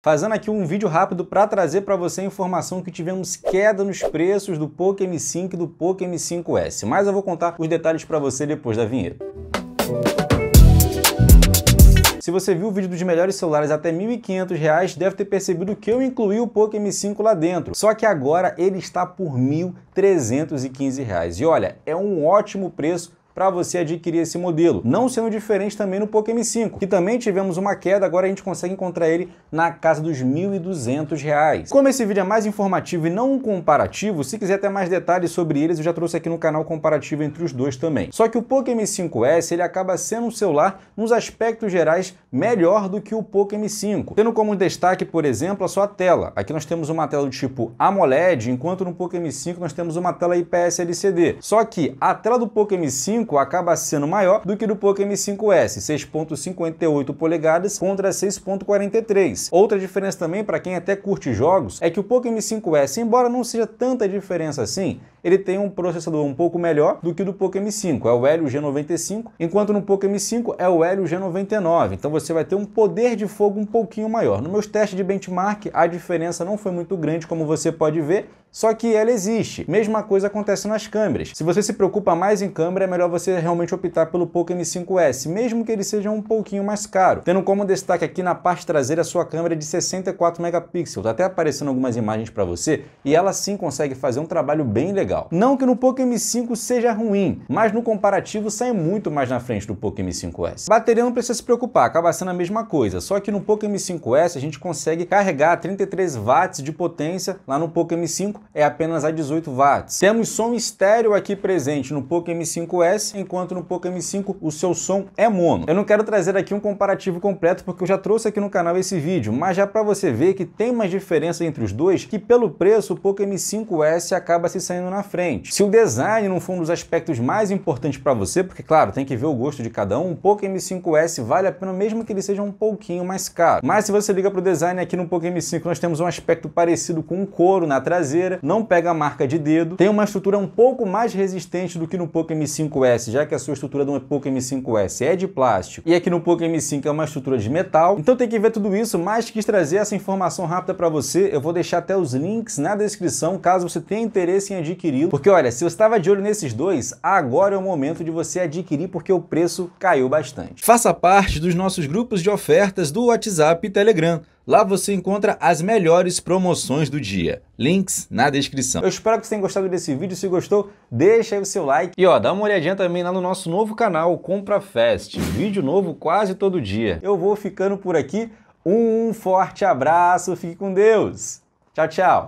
Fazendo aqui um vídeo rápido para trazer para você a informação que tivemos queda nos preços do Poco M5 e do Poco M5S, mas eu vou contar os detalhes para você depois da vinheta. Se você viu o vídeo dos melhores celulares até R$ 1.500, deve ter percebido que eu incluí o Poco M5 lá dentro. Só que agora ele está por R$ 1.315. E olha, é um ótimo preço para você adquirir esse modelo. Não sendo diferente também no Poco M5, que também tivemos uma queda, agora a gente consegue encontrar ele na casa dos R$ 1.200. Como esse vídeo é mais informativo e não um comparativo, se quiser ter mais detalhes sobre eles, eu já trouxe aqui no canal comparativo entre os dois também. Só que o Poco M5S ele acaba sendo um celular nos aspectos gerais melhor do que o Poco M5, tendo como destaque, por exemplo, a sua tela. Aqui nós temos uma tela do tipo AMOLED, enquanto no Poco M5 nós temos uma tela IPS LCD. Só que a tela do Poco M5 acaba sendo maior do que do Poco M5S, 6.58 polegadas contra 6.43. Outra diferença também para quem até curte jogos é que o Poco M5S, embora não seja tanta diferença assim, ele tem um processador um pouco melhor do que o do Poco M5, é o Helio G95, enquanto no Poco M5 é o Helio G99. Então você vai ter um poder de fogo um pouquinho maior. Nos meus testes de benchmark, a diferença não foi muito grande, como você pode ver, só que ela existe. Mesma coisa acontece nas câmeras. Se você se preocupa mais em câmera, é melhor você realmente optar pelo Poco M5S, mesmo que ele seja um pouquinho mais caro. Tendo como destaque aqui na parte traseira a sua câmera é de 64 megapixels, tá até aparecendo algumas imagens para você, e ela sim consegue fazer um trabalho bem legal legal. Não que no Poco M5 seja ruim, mas no comparativo sai muito mais na frente do Poco M5S. Bateria não precisa se preocupar, acaba sendo a mesma coisa, só que no Poco M5S a gente consegue carregar 33 watts de potência, lá no Poco M5 é apenas a 18 watts. Temos som estéreo aqui presente no Poco M5S, enquanto no Poco M5 o seu som é mono. Eu não quero trazer aqui um comparativo completo porque eu já trouxe aqui no canal esse vídeo, mas já para você ver que tem mais diferença entre os dois, que pelo preço o Poco M5S acaba se saindo na na frente. Se o design não for um dos aspectos mais importantes para você, porque claro, tem que ver o gosto de cada um, o Poco M5S vale a pena mesmo que ele seja um pouquinho mais caro. Mas se você liga para o design aqui no Poco M5, nós temos um aspecto parecido com um couro na traseira, não pega a marca de dedo, tem uma estrutura um pouco mais resistente do que no Poco M5S, já que a sua estrutura do Poco M5S é de plástico e aqui no Poco M5 é uma estrutura de metal. Então tem que ver tudo isso, mas quis trazer essa informação rápida para você, eu vou deixar até os links na descrição caso você tenha interesse em adquirir porque olha, se você estava de olho nesses dois, agora é o momento de você adquirir porque o preço caiu bastante. Faça parte dos nossos grupos de ofertas do WhatsApp e Telegram. Lá você encontra as melhores promoções do dia. Links na descrição. Eu espero que você tenha gostado desse vídeo. Se gostou, deixa aí o seu like. E ó, dá uma olhadinha também lá no nosso novo canal, Compra Fest. Vídeo novo quase todo dia. Eu vou ficando por aqui. Um forte abraço, fique com Deus. Tchau, tchau.